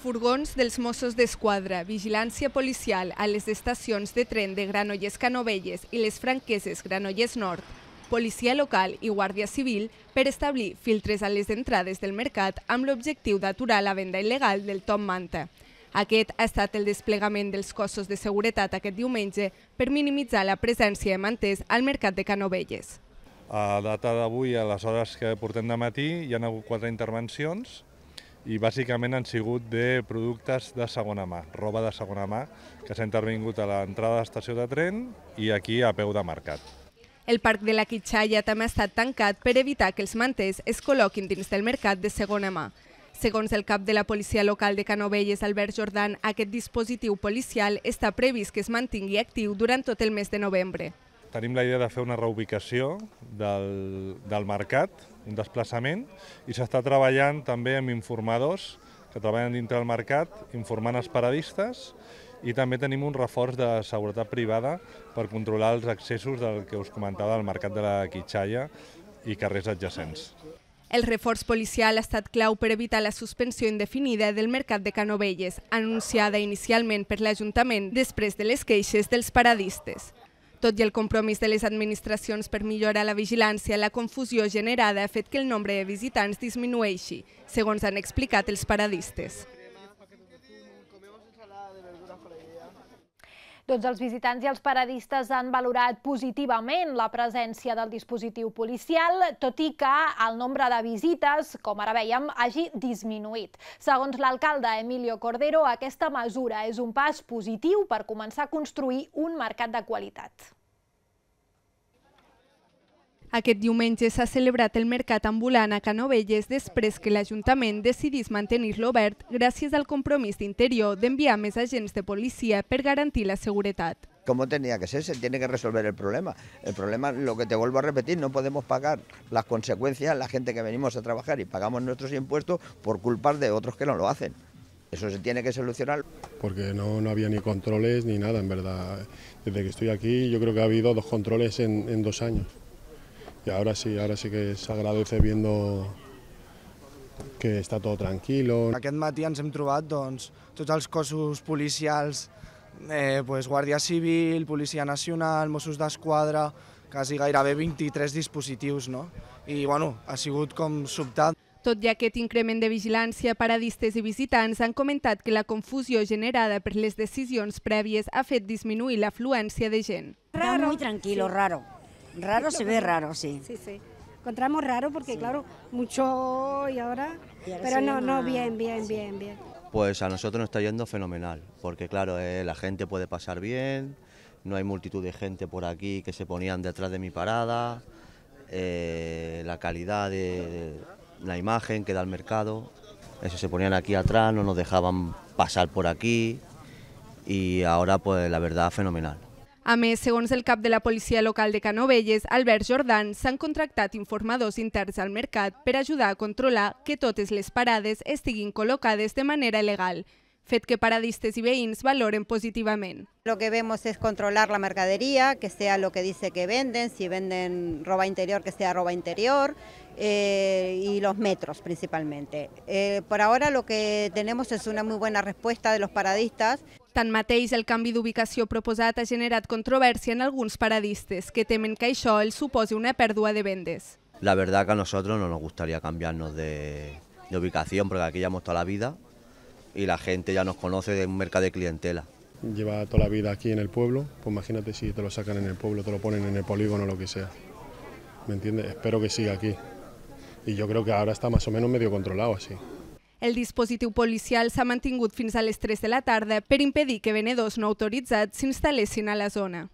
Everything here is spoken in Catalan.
Furgons dels Mossos d'Esquadra, vigilància policial a les estacions de tren de Granollers Canovelles i les franqueses Granollers Nord, policia local i guàrdia civil per establir filtres a les entrades del mercat amb l'objectiu d'aturar la venda il·legal del Tom Manta. Aquest ha estat el desplegament dels cossos de seguretat aquest diumenge per minimitzar la presència de manters al mercat de Canovelles. A data d'avui, a les hores que portem de matí, hi ha hagut quatre intervencions, i bàsicament han sigut de productes de segona mà, roba de segona mà, que s'ha intervingut a l'entrada de l'estació de tren i aquí a peu de mercat. El parc de la Quitxalla també ha estat tancat per evitar que els manters es col·loquin dins del mercat de segona mà. Segons el cap de la policia local de Canovelles, Albert Jordan, aquest dispositiu policial està previst que es mantingui actiu durant tot el mes de novembre tenim la idea de fer una reubicació del, del mercat, un desplaçament, i s'està treballant també amb informadors que treballen dintre del mercat, informant els paradistes, i també tenim un reforç de seguretat privada per controlar els accessos del que us comentava del mercat de la Quitxalla i carrers adjacents. El reforç policial ha estat clau per evitar la suspensió indefinida del mercat de Canovelles, anunciada inicialment per l'Ajuntament després de les queixes dels paradistes. Tot i el compromís de les administracions per millorar la vigilància, la confusió generada ha fet que el nombre de visitants disminueixi, segons han explicat els paradistes. Tots els visitants i els paradistes han valorat positivament la presència del dispositiu policial, tot i que el nombre de visites, com ara veiem, hagi disminuït. Segons l'alcalde Emilio Cordero, aquesta mesura és un pas positiu per començar a construir un mercat de qualitat. Aquest diumenge s'ha celebrat el mercat ambulant a Canovelles després que l'Ajuntament decidís mantenir-lo obert gràcies al compromiso interior d'enviar enviar agents de policía per garantir la seguridad. como tenía que ser, se tiene que resolver el problema. El problema, lo que te vuelvo a repetir, no podemos pagar las consecuencias, la gente que venimos a trabajar y pagamos nuestros impuestos por culpa de otros que no lo hacen. Eso se tiene que solucionar. Porque no, no había ni controles ni nada, en verdad. Desde que estoy aquí yo creo que ha habido dos controles en dos años. y ahora sí, ahora sí que se agradece viendo que està tot tranquil. Aquest matí ens hem trobat doncs, tots els cossos policials, eh, pues, Guàrdia Civil, Policia Nacional, Mossos d'Esquadra, quasi gairebé 23 dispositius, no? I bueno, ha sigut com sobtat. Tot i aquest increment de vigilància, paradistes i visitants han comentat que la confusió generada per les decisions prèvies ha fet disminuir l'afluència de gent. Raro. muy tranquilo, raro. Raro se ve raro, sí. Sí, sí. Encontramos raro porque, claro, mucho y ahora... Y ahora pero no, no, bien, bien, bien, bien. Pues a nosotros nos está yendo fenomenal, porque claro, eh, la gente puede pasar bien, no hay multitud de gente por aquí que se ponían detrás de mi parada, eh, la calidad de, la imagen que da el mercado, eso se ponían aquí atrás, no nos dejaban pasar por aquí y ahora pues la verdad fenomenal. A més, e, segons el cap de la Policía local de Canovelles, Albert se han contractat informados internos al mercado per ayudar a controlar que totes les parades estiguin colocadas de manera legal, fet que paradistes y veïns valoren positivamente. Lo que vemos es controlar la mercadería, que sea lo que dice que venden, si venden roba interior, que sea roba interior, eh, y los metros principalmente. Eh, por ahora lo que tenemos es una muy buena respuesta de los paradistas. Tan Mateis el cambio de ubicación proposat ha generat controversia en algunos paradistes, que temen que això els supose una pèrdua de vendes. La verdad que a nosotros no nos gustaría cambiarnos de, de ubicación, porque aquí llevamos toda la vida y la gente ya nos conoce de un mercado de clientela. Lleva toda la vida aquí en el pueblo, pues imagínate si te lo sacan en el pueblo, te lo ponen en el polígono o lo que sea. ¿Me entiendes? Espero que siga aquí. Y yo creo que ahora está más o menos medio controlado así. El dispositiu policial s'ha mantingut fins a les 3 de la tarda per impedir que venedors no autoritzats s'instal·lessin a la zona.